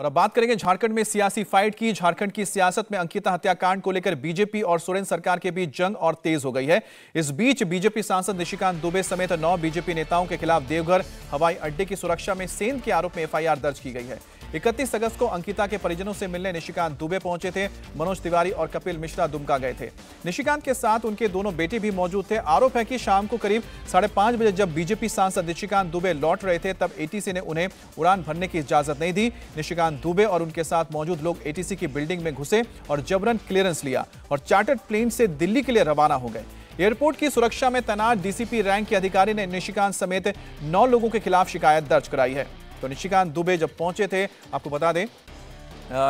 और अब बात करेंगे झारखंड में सियासी फाइट की झारखंड की सियासत में अंकिता हत्याकांड को लेकर बीजेपी और सोरेन सरकार के बीच जंग और तेज हो गई है इस बीच बीजेपी सांसद निशिकांत दुबे समेत नौ बीजेपी नेताओं के खिलाफ देवघर हवाई अड्डे की सुरक्षा में सेंध के आरोप में एफआईआर दर्ज की गई है इकतीस अगस्त को अंकिता के परिजनों से मिलने निशिकांत दुबे पहुंचे थे मनोज तिवारी और कपिल मिश्रा दुमका गए थे निशिकांत के साथ उनके दोनों बेटे भी मौजूद थे आरोप है कि शाम को करीब साढ़े बजे जब बीजेपी सांसद निशिकांत दुबे लौट रहे थे तब एटीसी ने उन्हें उड़ान भरने की इजाजत नहीं दी निशिकांत दुबे और उनके साथ मौजूद लोग एटीसी की बिल्डिंग में घुसे और जबरन क्लियरेंस लिया और चार्टर्ड प्लेन से दिल्ली के लिए रवाना हो गए एयरपोर्ट की सुरक्षा में तैनात डीसीपी रैंक के अधिकारी ने निशिकांत समेत नौ लोगों के खिलाफ शिकायत दर्ज कराई है तो निशिकांत दुबे जब पहुंचे थे आपको बता दें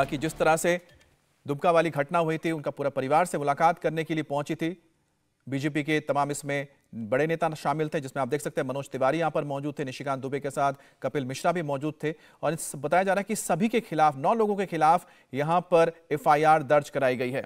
कि जिस तरह से दुबका वाली घटना हुई थी उनका पूरा परिवार से मुलाकात करने के लिए पहुंची थी बीजेपी के तमाम इसमें बड़े नेता शामिल थे जिसमें आप देख सकते हैं मनोज तिवारी यहां पर मौजूद थे निशिकांत दुबे के साथ कपिल मिश्रा भी मौजूद थे और बताया जा रहा है कि सभी के खिलाफ नौ लोगों के खिलाफ यहां पर एफआईआर दर्ज कराई गई है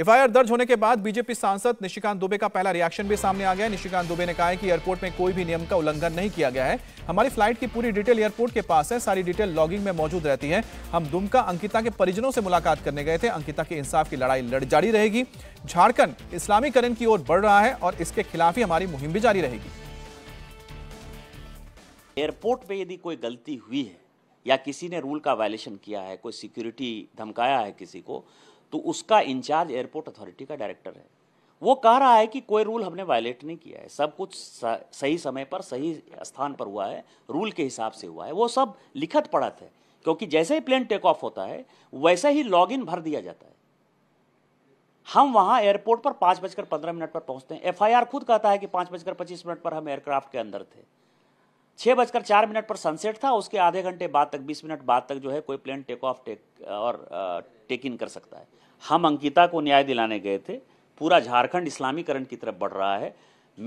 एफआईआर दर्ज होने के बाद बीजेपी सांसद निशिकांत दुबे का पहला रिएक्शन भी सामने आ गया निशिकांत दुबे ने कहा है कि एयरपोर्ट में कोई भी नियम का उल्लंघन नहीं किया गया है हमारी फ्लाइट की पूरी डिटेल एयरपोर्ट के पास है सारी डिटेल लॉगिंग में मौजूद रहती है हम दुमका अंकिता के परिजनों से मुलाकात करने गए थे अंकिता के इंसाफ की लड़ाई लड़ जारी रहेगी झारखंड इस्लामीकरण की ओर बढ़ रहा है और इसके खिलाफ ही हमारी मुहिम भी जारी रहेगी एयरपोर्ट पर यदि कोई गलती हुई है या किसी ने रूल का वायलेशन किया है कोई सिक्योरिटी धमकाया है किसी को तो उसका इंचार्ज एयरपोर्ट अथॉरिटी का डायरेक्टर है वो कह रहा है कि कोई रूल हमने वायलेट नहीं किया है सब कुछ सही समय पर सही स्थान पर हुआ है रूल के हिसाब से हुआ है वो सब लिखत पड़त है क्योंकि जैसे ही प्लेन टेक ऑफ होता है वैसे ही लॉगिन भर दिया जाता है हम वहाँ एयरपोर्ट पर पाँच बजकर पंद्रह मिनट पर पहुँचते हैं एफआईआर खुद कहता है कि पाँच बजकर पच्चीस मिनट पर हम एयरक्राफ्ट के अंदर थे छः बजकर चार मिनट पर सनसेट था उसके आधे घंटे बाद तक बीस मिनट बाद तक जो है कोई प्लेन टेक ऑफ टेक और टेक इन कर सकता है हम अंकिता को न्याय दिलाने गए थे पूरा झारखंड इस्लामीकरण की तरफ बढ़ रहा है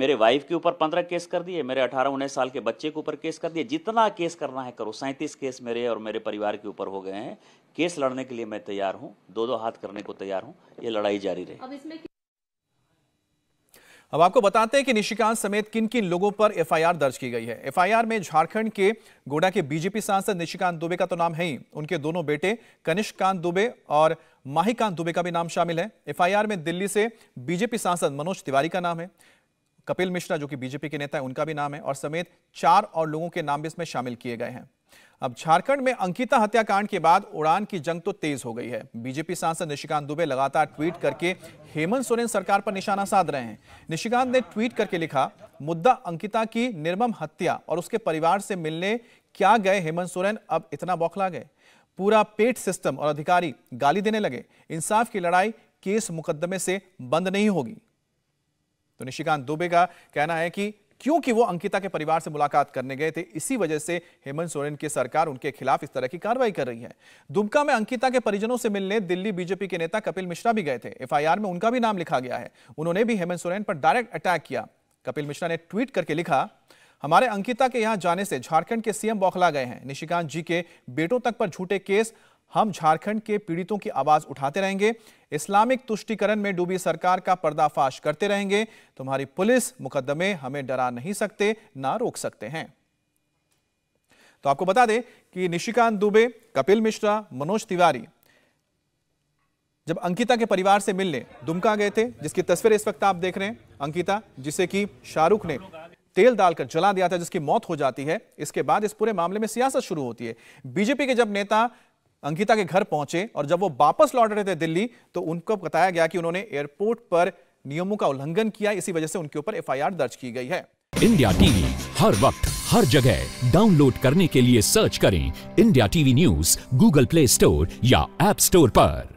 मेरे वाइफ के ऊपर पंद्रह केस कर दिए मेरे अठारह उन्नीस साल के बच्चे के ऊपर केस कर दिए जितना केस करना है करो सैंतीस केस मेरे और मेरे परिवार के ऊपर हो गए हैं केस लड़ने के लिए मैं तैयार हूँ दो दो हाथ करने को तैयार हूँ ये लड़ाई जारी रहे अब इसमें अब आपको बताते हैं कि निशिकांत समेत किन किन लोगों पर एफआईआर दर्ज की गई है एफआईआर में झारखंड के गोडा के बीजेपी सांसद निशिकांत दुबे का तो नाम है ही उनके दोनों बेटे कनिष्कांत दुबे और माहिकांत दुबे का भी नाम शामिल है एफआईआर में दिल्ली से बीजेपी सांसद मनोज तिवारी का नाम है कपिल मिश्रा जो कि बीजेपी के नेता है उनका भी नाम है और समेत चार और लोगों के नाम भी इसमें शामिल किए गए हैं अब झारखंड में अंकिता हत्याकांड के बाद उड़ान की जंग तो तेज हो गई है बीजेपी सांसद निशिकांत दुबे लगातार ट्वीट करके हेमंत सोरेन सरकार पर निशाना साध रहे हैं निशिकांत ने ट्वीट करके लिखा मुद्दा अंकिता की निर्मम हत्या और उसके परिवार से मिलने क्या गए हेमंत सोरेन अब इतना बौखला गए पूरा पेट सिस्टम और अधिकारी गाली देने लगे इंसाफ की लड़ाई केस मुकदमे से बंद नहीं होगी तो निशिकांत दुबे का कहना है कि क्योंकि वो अंकिता के परिवार से मुलाकात करने गए थे इसी वजह से हेमंत सोरेन की सरकार उनके खिलाफ इस तरह की कार्रवाई कर रही है दुमका में अंकिता के परिजनों से मिलने दिल्ली बीजेपी के नेता कपिल मिश्रा भी गए थे एफआईआर में उनका भी नाम लिखा गया है उन्होंने भी हेमंत सोरेन पर डायरेक्ट अटैक किया कपिल मिश्रा ने ट्वीट करके लिखा हमारे अंकिता के यहां जाने से झारखंड के सीएम बौखला गए हैं निशिकांत जी के बेटों तक पर झूठे केस हम झारखंड के पीड़ितों की आवाज उठाते रहेंगे इस्लामिक तुष्टिकरण में डूबी सरकार का पर्दाफाश करते रहेंगे तुम्हारी पुलिस मुकदमे हमें डरा नहीं सकते ना रोक सकते हैं तो आपको बता दें कि निशिकांत दुबे कपिल मिश्रा मनोज तिवारी जब अंकिता के परिवार से मिलने दुमका गए थे जिसकी तस्वीर इस वक्त आप देख रहे हैं अंकिता जिसे कि शाहरुख ने तेल डालकर जला दिया था जिसकी मौत हो जाती है इसके बाद इस पूरे मामले में सियासत शुरू होती है बीजेपी के जब नेता अंकिता के घर पहुंचे और जब वो वापस लौट रहे थे दिल्ली तो उनको बताया गया कि उन्होंने एयरपोर्ट पर नियमों का उल्लंघन किया इसी वजह से उनके ऊपर एफआईआर दर्ज की गई है इंडिया टीवी हर वक्त हर जगह डाउनलोड करने के लिए सर्च करें India TV news Google Play Store या एप स्टोर पर